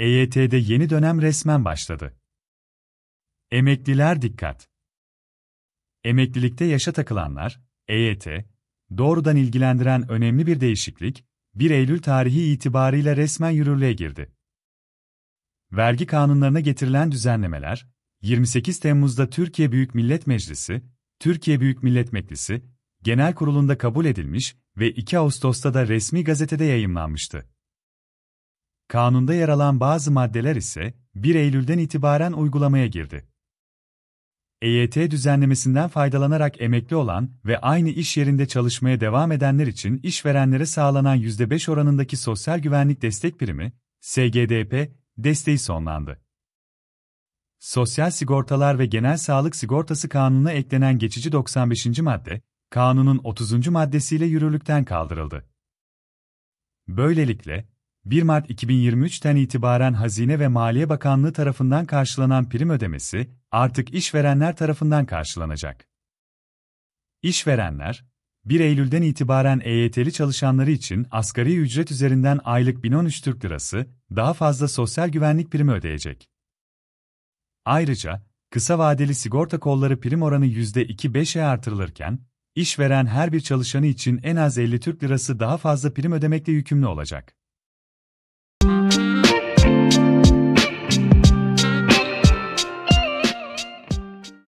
EYT'de yeni dönem resmen başladı. Emekliler dikkat! Emeklilikte yaşa takılanlar, EYT, doğrudan ilgilendiren önemli bir değişiklik, 1 Eylül tarihi itibariyle resmen yürürlüğe girdi. Vergi kanunlarına getirilen düzenlemeler, 28 Temmuz'da Türkiye Büyük Millet Meclisi, Türkiye Büyük Millet Meclisi, Genel Kurulu'nda kabul edilmiş ve 2 Ağustos'ta da resmi gazetede yayımlanmıştı. Kanunda yer alan bazı maddeler ise 1 Eylül'den itibaren uygulamaya girdi. EYT düzenlemesinden faydalanarak emekli olan ve aynı iş yerinde çalışmaya devam edenler için işverenlere sağlanan %5 oranındaki sosyal güvenlik destek primi, SGDP, desteği sonlandı. Sosyal Sigortalar ve Genel Sağlık Sigortası Kanunu'na eklenen geçici 95. madde, kanunun 30. maddesiyle yürürlükten kaldırıldı. Böylelikle, 1 Mart 2023'ten itibaren Hazine ve Maliye Bakanlığı tarafından karşılanan prim ödemesi artık işverenler tarafından karşılanacak. İşverenler, 1 Eylül'den itibaren EYT'li çalışanları için asgari ücret üzerinden aylık 1013 Türk Lirası daha fazla sosyal güvenlik primi ödeyecek. Ayrıca, kısa vadeli sigorta kolları prim oranı %2-5'e artırılırken, işveren her bir çalışanı için en az 50 Türk Lirası daha fazla prim ödemekle yükümlü olacak.